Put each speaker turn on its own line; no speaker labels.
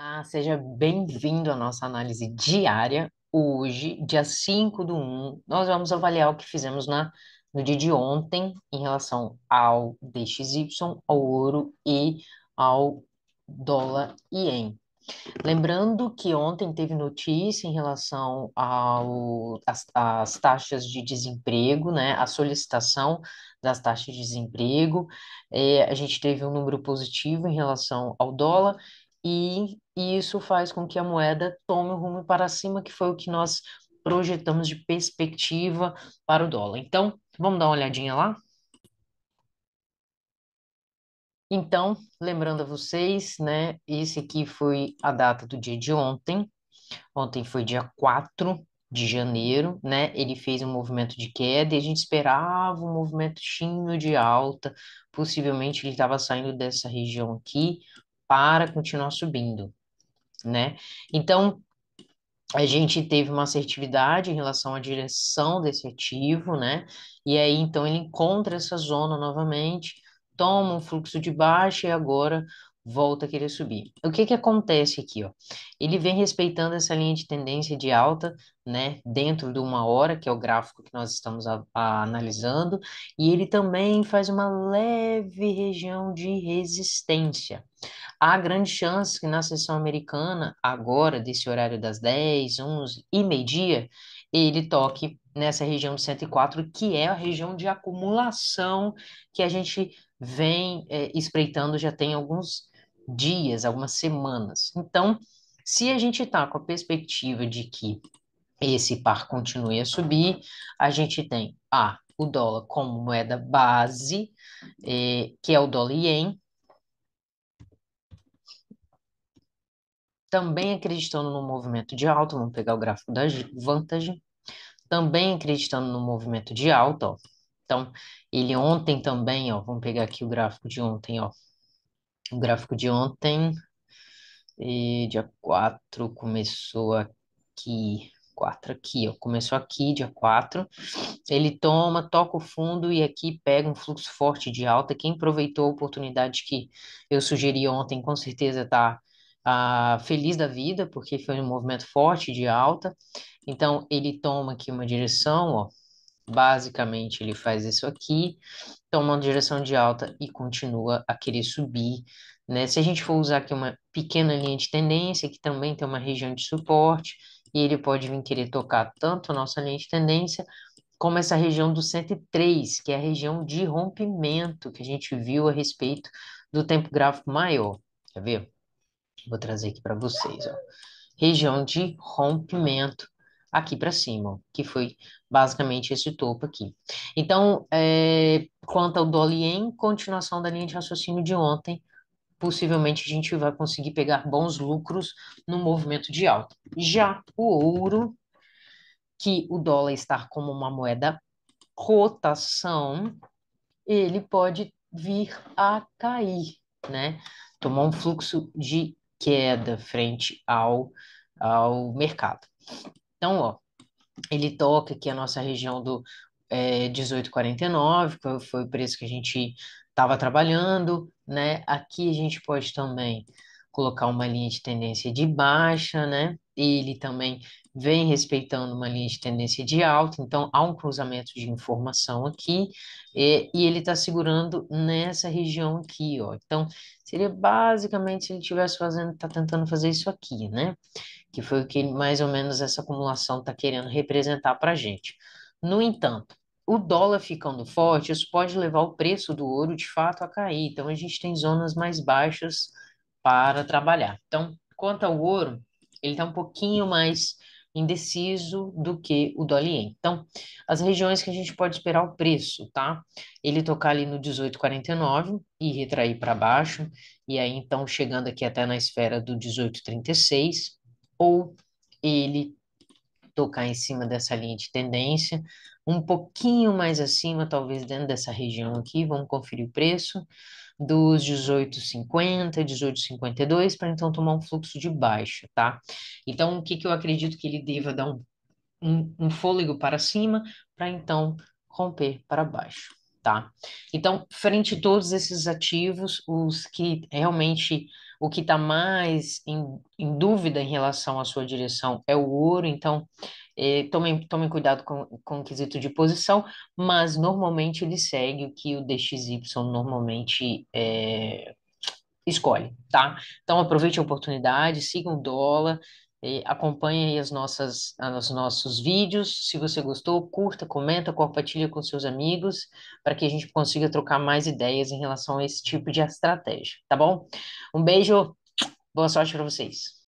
Olá, ah, seja bem-vindo à nossa análise diária. Hoje, dia 5 do 1, nós vamos avaliar o que fizemos na, no dia de ontem em relação ao DXY, ao ouro e ao dólar ien. Lembrando que ontem teve notícia em relação às taxas de desemprego, né, a solicitação das taxas de desemprego, é, a gente teve um número positivo em relação ao dólar e, e isso faz com que a moeda tome o rumo para cima, que foi o que nós projetamos de perspectiva para o dólar. Então, vamos dar uma olhadinha lá? Então, lembrando a vocês, né, esse aqui foi a data do dia de ontem. Ontem foi dia 4 de janeiro, né? Ele fez um movimento de queda e a gente esperava um movimentinho de alta, possivelmente ele estava saindo dessa região aqui para continuar subindo, né? Então, a gente teve uma assertividade em relação à direção desse ativo, né? E aí, então, ele encontra essa zona novamente, toma um fluxo de baixa e agora volta a querer subir. O que que acontece aqui, ó? Ele vem respeitando essa linha de tendência de alta, né, dentro de uma hora, que é o gráfico que nós estamos a, a, analisando, e ele também faz uma leve região de resistência há grande chance que na sessão americana, agora, desse horário das 10, 11 e meio-dia, ele toque nessa região do 104, que é a região de acumulação que a gente vem é, espreitando já tem alguns dias, algumas semanas. Então, se a gente está com a perspectiva de que esse par continue a subir, a gente tem A, o dólar como moeda base, eh, que é o dólar ien, também acreditando no movimento de alta, vamos pegar o gráfico da vantage, também acreditando no movimento de alta, ó. Então, ele ontem também, ó, vamos pegar aqui o gráfico de ontem, ó. O gráfico de ontem, e dia 4 começou aqui, 4 aqui, ó, começou aqui, dia 4. Ele toma, toca o fundo e aqui pega um fluxo forte de alta. Quem aproveitou a oportunidade que eu sugeri ontem, com certeza tá ah, feliz da vida, porque foi um movimento forte de alta. Então, ele toma aqui uma direção, ó, basicamente ele faz isso aqui, toma uma direção de alta e continua a querer subir. Né? Se a gente for usar aqui uma pequena linha de tendência, que também tem uma região de suporte, e ele pode vir querer tocar tanto a nossa linha de tendência, como essa região do 103, que é a região de rompimento que a gente viu a respeito do tempo gráfico maior. Quer ver? Vou trazer aqui para vocês, ó. Região de rompimento aqui para cima, que foi basicamente esse topo aqui. Então, é, quanto ao dólar em continuação da linha de raciocínio de ontem, possivelmente a gente vai conseguir pegar bons lucros no movimento de alta. Já o ouro, que o dólar está como uma moeda rotação, ele pode vir a cair, né? Tomar um fluxo de queda frente ao, ao mercado. Então, ó, ele toca aqui a nossa região do é, 18,49, que foi o preço que a gente estava trabalhando, né? Aqui a gente pode também colocar uma linha de tendência de baixa, né? Ele também vem respeitando uma linha de tendência de alta, então há um cruzamento de informação aqui, e, e ele está segurando nessa região aqui, ó. Então, seria basicamente se ele estivesse fazendo, está tentando fazer isso aqui, né? Que foi o que mais ou menos essa acumulação está querendo representar para a gente. No entanto, o dólar ficando forte, isso pode levar o preço do ouro de fato a cair. Então, a gente tem zonas mais baixas para trabalhar. Então, quanto ao ouro, ele está um pouquinho mais indeciso do que o dólar Então, as regiões que a gente pode esperar o preço, tá? Ele tocar ali no 18,49 e retrair para baixo, e aí então chegando aqui até na esfera do 18,36, ou ele tocar em cima dessa linha de tendência, um pouquinho mais acima, talvez dentro dessa região aqui, vamos conferir o preço, dos 18,50, 18,52, para então tomar um fluxo de baixa, tá? Então, o que, que eu acredito que ele deva dar um, um, um fôlego para cima, para então romper para baixo. Tá? Então, frente a todos esses ativos, os que realmente o que está mais em, em, dúvida em relação à sua direção é o ouro, então eh, tomem, tomem cuidado com, com o quesito de posição, mas normalmente ele segue o que o DXY normalmente eh, escolhe, tá? Então aproveite a oportunidade, siga o dólar, e acompanhe aí as nossas, os nossos vídeos. Se você gostou, curta, comenta, compartilha com seus amigos para que a gente consiga trocar mais ideias em relação a esse tipo de estratégia, tá bom? Um beijo, boa sorte para vocês.